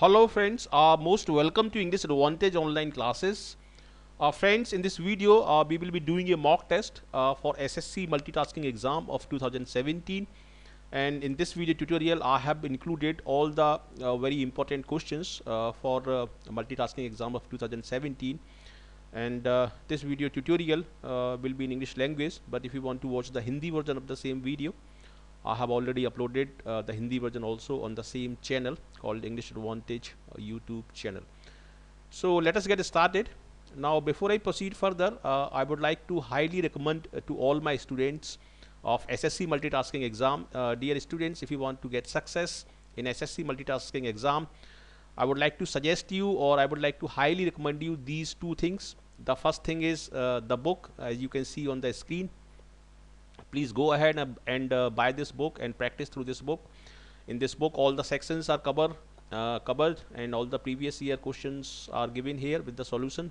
Hello friends, uh, most welcome to English Advantage online classes. Uh, friends, in this video uh, we will be doing a mock test uh, for SSC multitasking exam of 2017 and in this video tutorial I have included all the uh, very important questions uh, for uh, multitasking exam of 2017 and this video tutorial will be in English language but if you want to watch the Hindi version of the same video I have already uploaded uh, the Hindi version also on the same channel called English Advantage uh, YouTube channel. So let us get started. Now before I proceed further, uh, I would like to highly recommend uh, to all my students of SSC multitasking exam. Uh, dear students, if you want to get success in SSC multitasking exam, I would like to suggest you or I would like to highly recommend you these two things. The first thing is uh, the book as you can see on the screen please go ahead and, and uh, buy this book and practice through this book in this book all the sections are covered, uh, covered and all the previous year questions are given here with the solution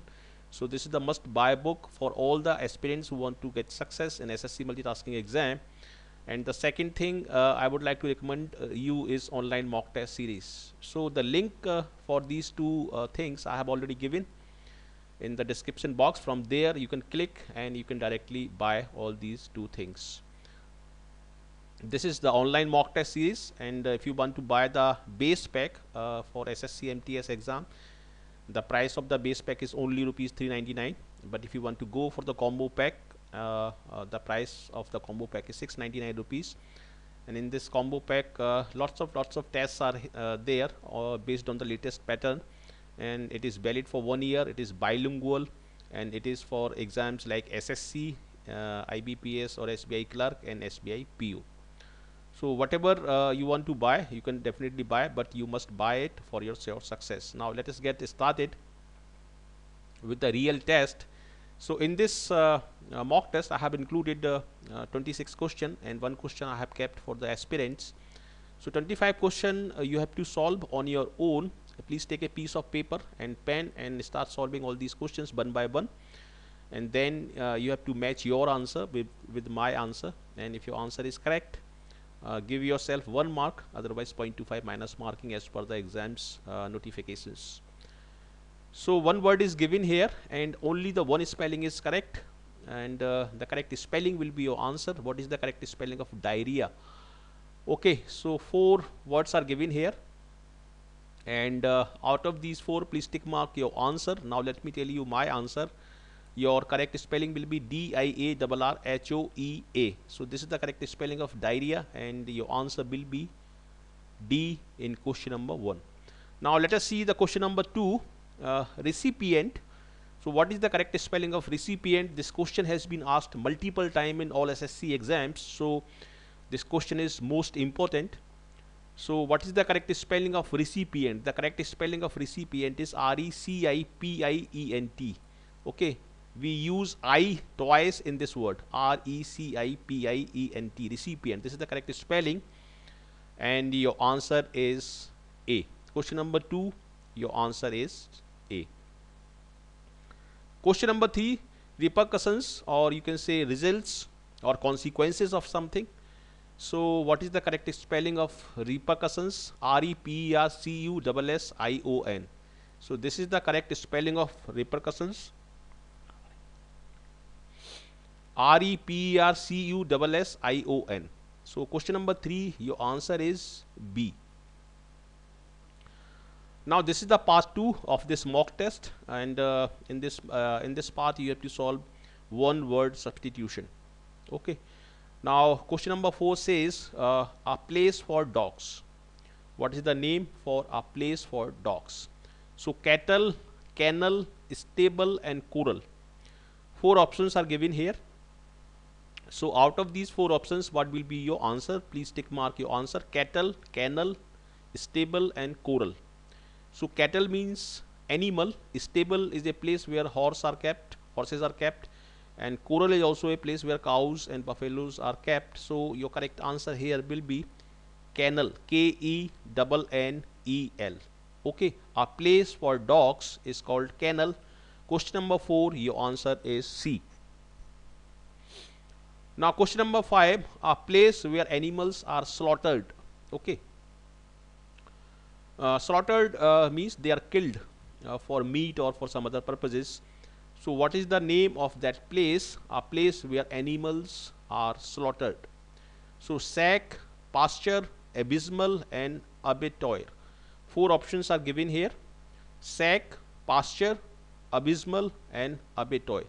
so this is the must buy book for all the aspirants who want to get success in SSC multitasking exam and the second thing uh, I would like to recommend uh, you is online mock test series so the link uh, for these two uh, things I have already given in the description box from there you can click and you can directly buy all these two things this is the online mock test series and uh, if you want to buy the base pack uh, for SSC MTS exam the price of the base pack is only rupees 399 but if you want to go for the combo pack uh, uh the price of the combo pack is 699 rupees and in this combo pack uh, lots of lots of tests are uh, there based on the latest pattern and it is valid for one year it is bilingual and it is for exams like SSC uh, IBPS or SBI clerk and SBI PU so whatever uh, you want to buy you can definitely buy but you must buy it for your success now let us get started with the real test so in this uh, uh mock test I have included uh, uh, 26 question and one question I have kept for the aspirants so 25 question you have to solve on your own please take a piece of paper and pen and start solving all these questions one by one and then uh, you have to match your answer with with my answer and if your answer is correct uh, give yourself one mark otherwise 0.25 minus marking as per the exams uh, notifications so one word is given here and only the one spelling is correct and uh, the correct spelling will be your answer what is the correct spelling of diarrhea okay so four words are given here and uh, out of these four please tick mark your answer now let me tell you my answer your correct spelling will be D I A R R H O E A. So this is the correct spelling of diarrhea and your answer will be D in question number 1. Now let us see the question number 2 uh, recipient. So what is the correct spelling of recipient? This question has been asked multiple time in all SSC exams. So this question is most important. So what is the correct spelling of recipient? The correct spelling of recipient is R-E-C-I-P-I-E-N-T. Okay. We use I twice in this word. R-E-C-I-P-I-E-N-T. Recipient. This is the correct spelling. And your answer is A. Question number 2. Your answer is A. Question number 3. Repercussions or you can say results or consequences of something so what is the correct spelling of repercussions? R-E-P-E-R-C-U-S-S-I-O-N. So this is the correct spelling of repercussions. R-E-P-E-R-C-U-S-S-I-O-N. So question number 3, your answer is B. Now this is the part 2 of this mock test and uh, in this uh, in this part you have to solve one word substitution. Okay. Now question number 4 says uh, a place for dogs. What is the name for a place for dogs? So cattle, kennel, stable and corral. Four options are given here. So out of these four options what will be your answer? Please tick mark your answer cattle, kennel, stable and corral. So cattle means animal, stable is a place where horse are kept, horses are kept, and Coral is also a place where cows and buffaloes are kept so your correct answer here will be kennel K E double N E L okay a place for dogs is called kennel question number 4 your answer is C now question number 5 a place where animals are slaughtered okay uh, slaughtered uh, means they are killed uh, for meat or for some other purposes so what is the name of that place? A place where animals are slaughtered. So sack, pasture, abysmal and abattoir. Four options are given here. Sack, pasture, abysmal and abattoir.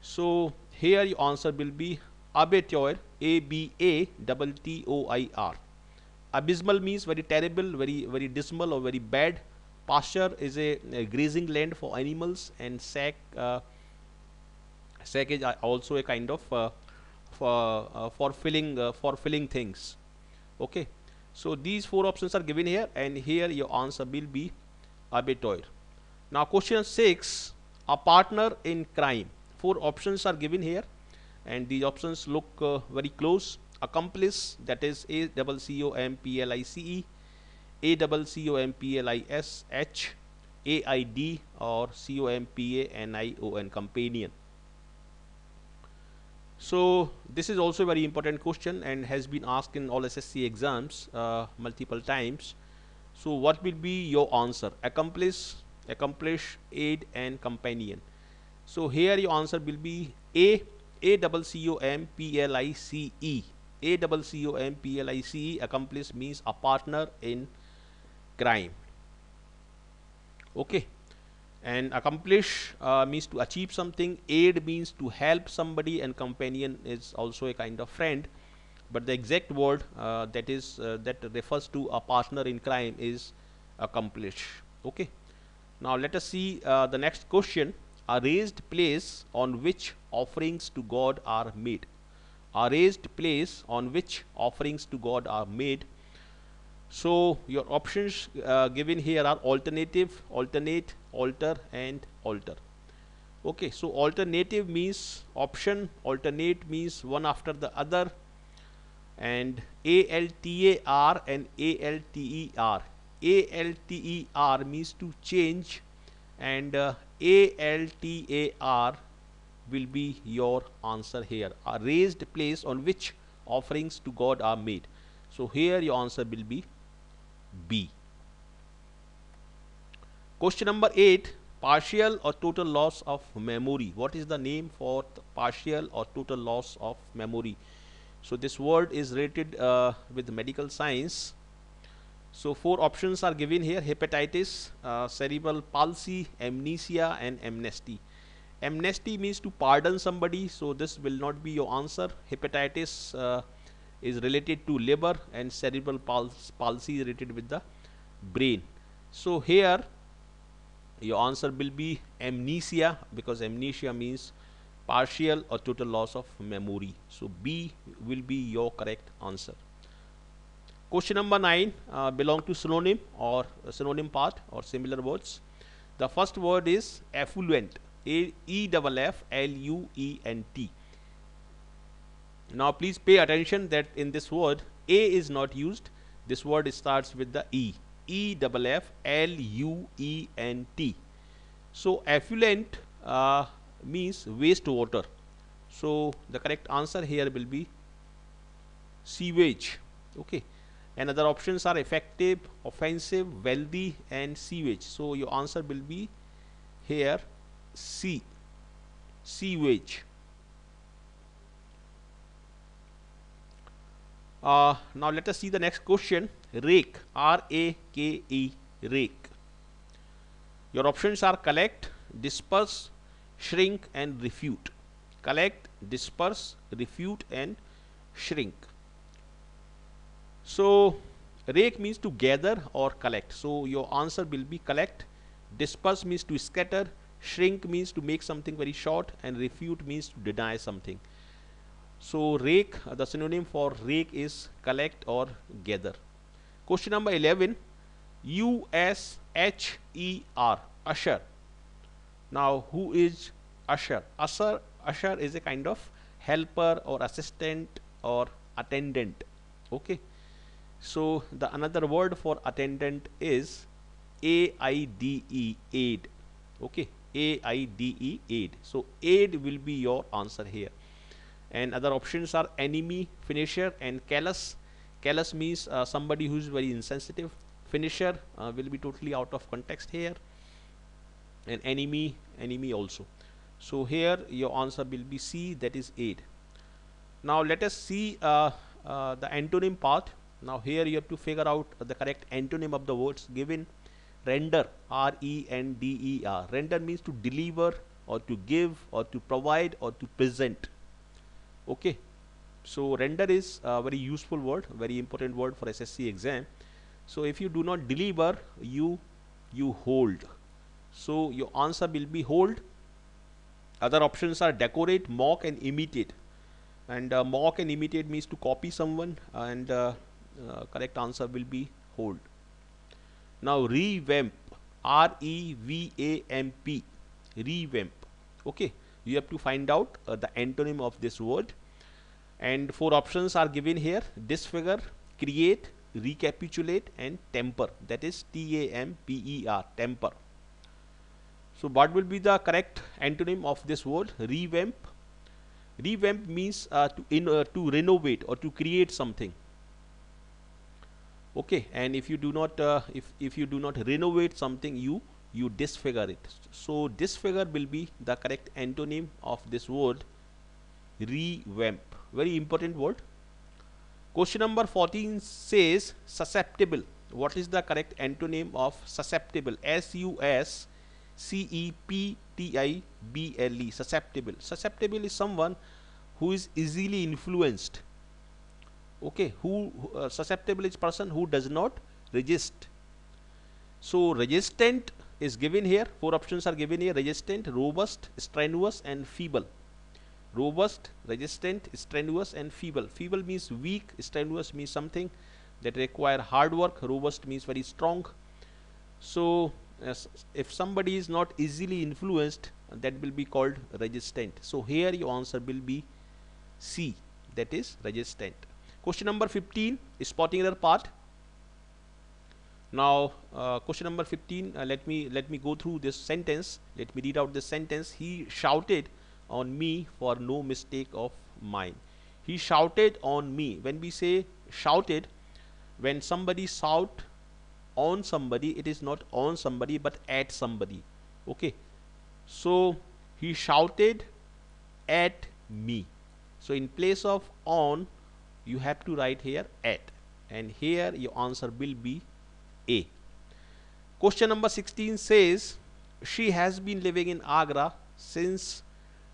So here your answer will be abattoir, T O I R. Abysmal means very terrible, very, very dismal or very bad pasture is a, a, grazing land for animals and sack uh, sack is also a kind of uh, for, uh, for filling uh, for filling things okay so these four options are given here and here your answer will be abattoir now question 6 a partner in crime four options are given here and these options look uh, very close accomplice that is a double c o m p l i c e a double C O M P L I S H A I D or C O M P A N I O N companion. So this is also a very important question and has been asked in all SSC exams uh, multiple times. So what will be your answer? Accomplice, accomplish, aid and companion. So here your answer will be A, A double C O M P L I C E. A double C O M P L I C E, accomplice means a partner in crime okay and accomplish uh, means to achieve something aid means to help somebody and companion is also a kind of friend but the exact word uh, that is uh, that refers to a partner in crime is accomplish okay now let us see uh, the next question a raised place on which offerings to god are made a raised place on which offerings to god are made so your options uh, given here are alternative, alternate, alter and alter. Okay, so alternative means option, alternate means one after the other and ALTAR and ALTER. ALTER means to change and uh, ALTAR will be your answer here. A raised place on which offerings to God are made. So here your answer will be B. Question number 8 partial or total loss of memory. What is the name for partial or total loss of memory? So this word is related uh, with medical science. So four options are given here hepatitis, uh, cerebral palsy, amnesia and amnesty. Amnesty means to pardon somebody so this will not be your answer. Hepatitis uh, is related to labor and cerebral pulse, palsy related with the brain. So here your answer will be amnesia because amnesia means partial or total loss of memory. So B will be your correct answer. Question number 9 uh, belong to synonym or synonym part or similar words. The first word is effluent. a e w f l u e n t double F L U E N T. Now please pay attention that in this word A is not used. This word starts with the E. E double F L U E N T. So effluent uh, means waste water. So the correct answer here will be sewage. Okay. And other options are effective, offensive, wealthy and sewage. So your answer will be here C. Sewage. Uh, now let us see the next question rake r-a-k-e rake your options are collect disperse shrink and refute collect disperse refute and shrink so rake means to gather or collect so your answer will be collect disperse means to scatter shrink means to make something very short and refute means to deny something so rake, uh, the synonym for rake is collect or gather. Question number 11, U-S-H-E-R, usher. Now who is usher? Usher, usher is a kind of helper or assistant or attendant. Okay. So the another word for attendant is A-I-D-E, aid. Okay. A-I-D-E, aid. So aid will be your answer here and other options are enemy finisher and callous callous means uh, somebody who is very insensitive finisher uh, will be totally out of context here and enemy enemy also so here your answer will be C that is aid now let us see uh, uh, the antonym part now here you have to figure out the correct antonym of the words given render R E N D E R render means to deliver or to give or to provide or to present okay so render is a very useful word very important word for SSC exam so if you do not deliver you you hold so your answer will be hold other options are decorate mock and imitate and uh, mock and imitate means to copy someone and uh, uh, correct answer will be hold now revamp r e v a m p revamp okay you have to find out uh, the antonym of this word and four options are given here disfigure create recapitulate and temper that is T-A-M-P-E-R temper so what will be the correct antonym of this word revamp revamp means uh, to in uh, to renovate or to create something okay and if you do not uh, if if you do not renovate something you you disfigure it so disfigure will be the correct antonym of this word revamp very important word question number 14 says susceptible what is the correct antonym of susceptible s u s c e p t i b l e susceptible susceptible is someone who is easily influenced okay who uh, susceptible is person who does not resist so resistant is given here four options are given here resistant robust strenuous and feeble robust resistant strenuous and feeble feeble means weak strenuous means something that require hard work robust means very strong so as, if somebody is not easily influenced that will be called resistant so here your answer will be C that is resistant question number 15 spotting error part now uh, question number 15 uh, let me let me go through this sentence let me read out this sentence he shouted on me for no mistake of mine he shouted on me when we say shouted when somebody shout on somebody it is not on somebody but at somebody okay so he shouted at me so in place of on you have to write here at and here your answer will be a. Question number 16 says she has been living in Agra since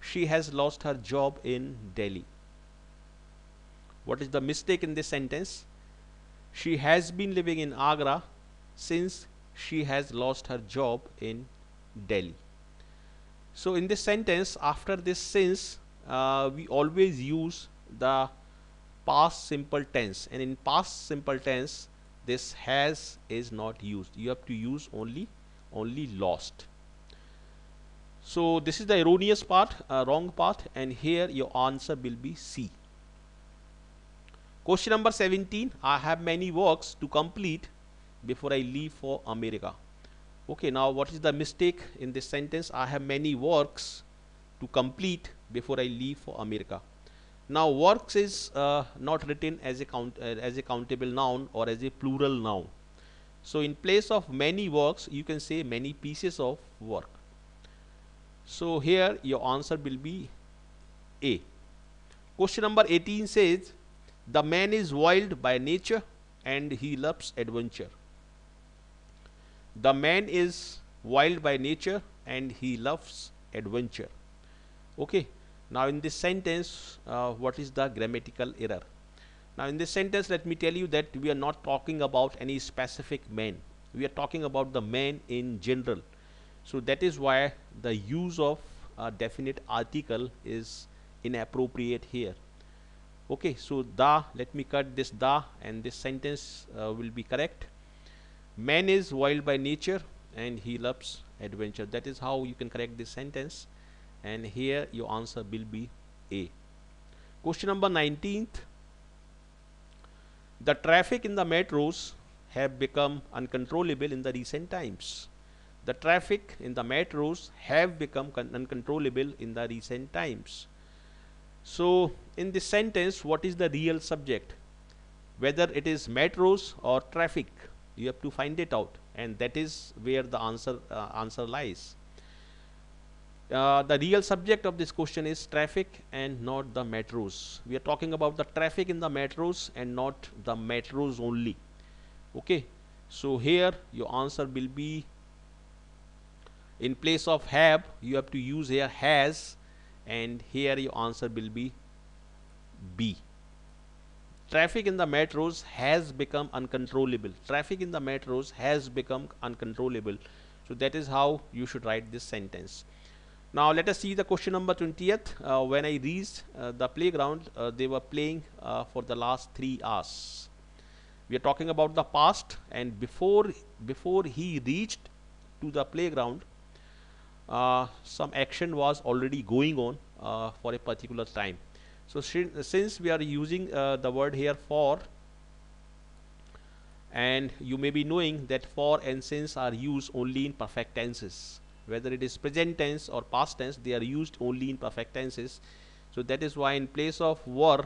she has lost her job in Delhi. What is the mistake in this sentence? She has been living in Agra since she has lost her job in Delhi. So in this sentence after this since uh, we always use the past simple tense and in past simple tense this has is not used you have to use only only lost so this is the erroneous part uh, wrong path and here your answer will be C question number 17 I have many works to complete before I leave for America okay now what is the mistake in this sentence I have many works to complete before I leave for America now works is uh, not written as a count uh, as a countable noun or as a plural noun. So in place of many works, you can say many pieces of work. So here your answer will be A. Question number 18 says, the man is wild by nature and he loves adventure. The man is wild by nature and he loves adventure. Okay. Now in this sentence, uh, what is the grammatical error? Now in this sentence, let me tell you that we are not talking about any specific man. We are talking about the man in general. So that is why the use of a definite article is inappropriate here. Okay, so the, let me cut this da, and this sentence uh, will be correct. Man is wild by nature and he loves adventure. That is how you can correct this sentence and here your answer will be A. Question number 19th. The traffic in the metros have become uncontrollable in the recent times. The traffic in the metros have become uncontrollable in the recent times. So, in this sentence, what is the real subject? Whether it is metros or traffic, you have to find it out and that is where the answer uh, answer lies. Uh, the real subject of this question is traffic and not the metros. We are talking about the traffic in the metros and not the metros only. Okay. So here your answer will be in place of have you have to use here has and here your answer will be B. Traffic in the metros has become uncontrollable. Traffic in the metros has become uncontrollable. So that is how you should write this sentence. Now let us see the question number 20th. Uh, when I reached uh, the playground, uh, they were playing uh, for the last three hours. We are talking about the past and before, before he reached to the playground, uh, some action was already going on uh, for a particular time. So since we are using the word here for and you may be knowing that for and since are used only in perfect tenses whether it is present tense or past tense they are used only in perfect tenses so that is why in place of were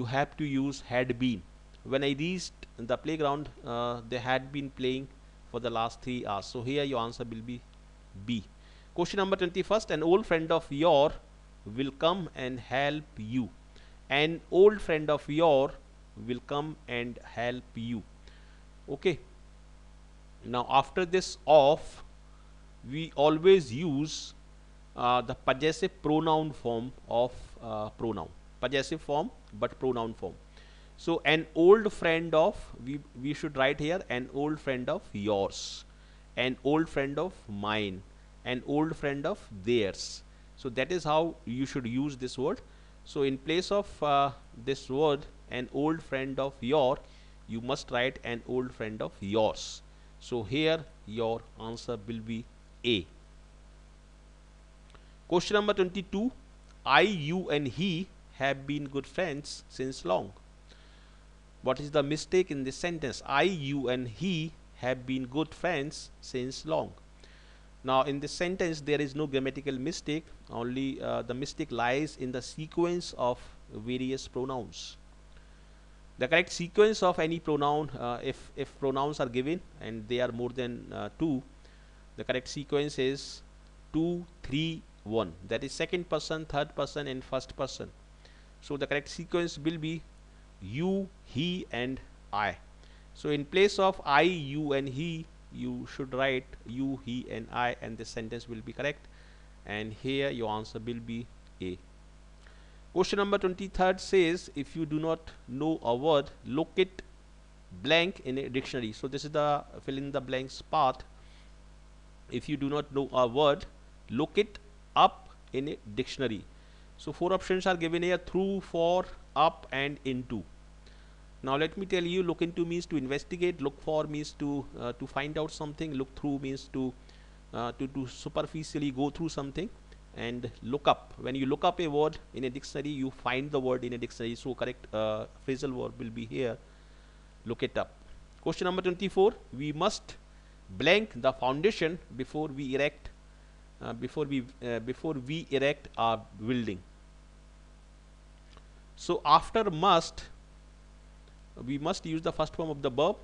you have to use had been when I reached the playground uh, they had been playing for the last three hours so here your answer will be B question number 21st an old friend of your will come and help you an old friend of your will come and help you okay now after this off we always use uh, the possessive pronoun form of uh, pronoun possessive form but pronoun form so an old friend of we we should write here an old friend of yours an old friend of mine an old friend of theirs so that is how you should use this word so in place of uh, this word an old friend of your you must write an old friend of yours so here your answer will be a. Question number 22 I, you, and he have been good friends since long. What is the mistake in this sentence? I, you, and he have been good friends since long. Now, in this sentence, there is no grammatical mistake, only uh, the mistake lies in the sequence of various pronouns. The correct sequence of any pronoun, uh, if, if pronouns are given and they are more than uh, two, the correct sequence is 2 3 1 that is second person third person and first person so the correct sequence will be you he and i so in place of i you and he you should write you he and i and the sentence will be correct and here your answer will be a question number 23 says if you do not know a word locate blank in a dictionary so this is the fill in the blanks part if you do not know a word look it up in a dictionary so four options are given here through for up and into now let me tell you look into means to investigate look for means to uh, to find out something look through means to uh, to to superficially go through something and look up when you look up a word in a dictionary you find the word in a dictionary so correct uh, phrasal verb will be here look it up question number 24 we must blank the foundation before we erect uh, before we uh, before we erect our building so after must we must use the first form of the verb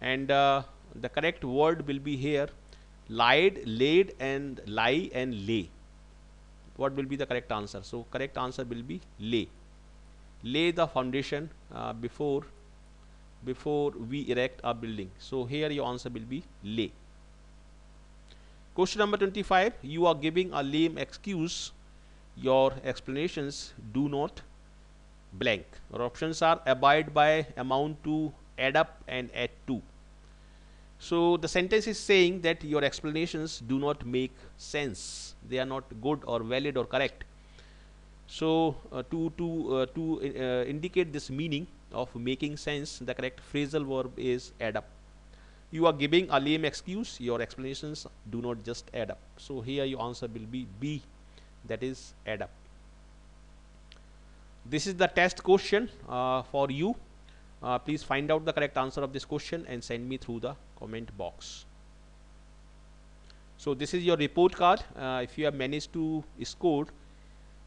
and uh, the correct word will be here lied laid and lie and lay what will be the correct answer so correct answer will be lay lay the foundation uh, before before we erect a building. So here your answer will be lay. Question number 25, you are giving a lame excuse. Your explanations do not blank. Your options are abide by, amount to, add up and add to. So the sentence is saying that your explanations do not make sense. They are not good or valid or correct. So, uh, to, to, uh, to uh, indicate this meaning of making sense, the correct phrasal verb is add up. You are giving a lame excuse, your explanations do not just add up. So, here your answer will be B, that is add up. This is the test question for you. Uh, please find out the correct answer of this question and send me through the comment box so this is your report card uh, if you have managed to score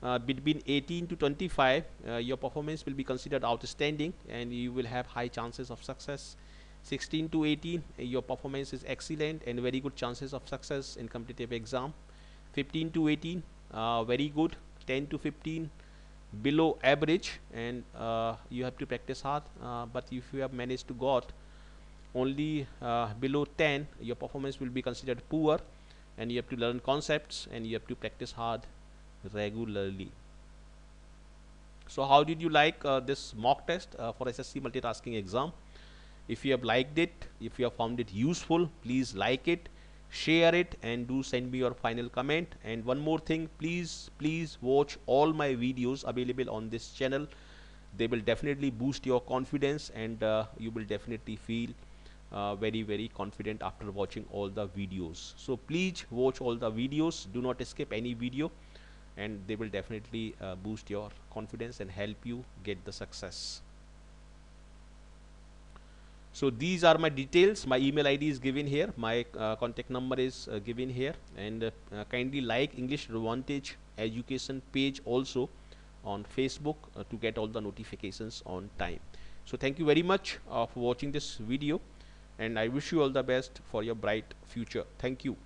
uh, between 18 to 25 uh, your performance will be considered outstanding and you will have high chances of success 16 to 18 uh, your performance is excellent and very good chances of success in competitive exam 15 to 18 uh, very good 10 to 15 below average and uh, you have to practice hard but if you have managed to got only below 10 your performance will be considered poor and you have to learn concepts and you have to practice hard regularly. So how did you like uh, this mock test uh, for SSC multitasking exam? If you have liked it, if you have found it useful, please like it, share it and do send me your final comment. And one more thing, please, please watch all my videos available on this channel. They will definitely boost your confidence and uh, you will definitely feel uh, very, very confident after watching all the videos. So please watch all the videos. Do not skip any video and they will definitely uh, boost your confidence and help you get the success so these are my details my email id is given here my uh, contact number is uh, given here and uh, uh, kindly like english advantage education page also on facebook uh, to get all the notifications on time so thank you very much for watching this video and i wish you all the best for your bright future thank you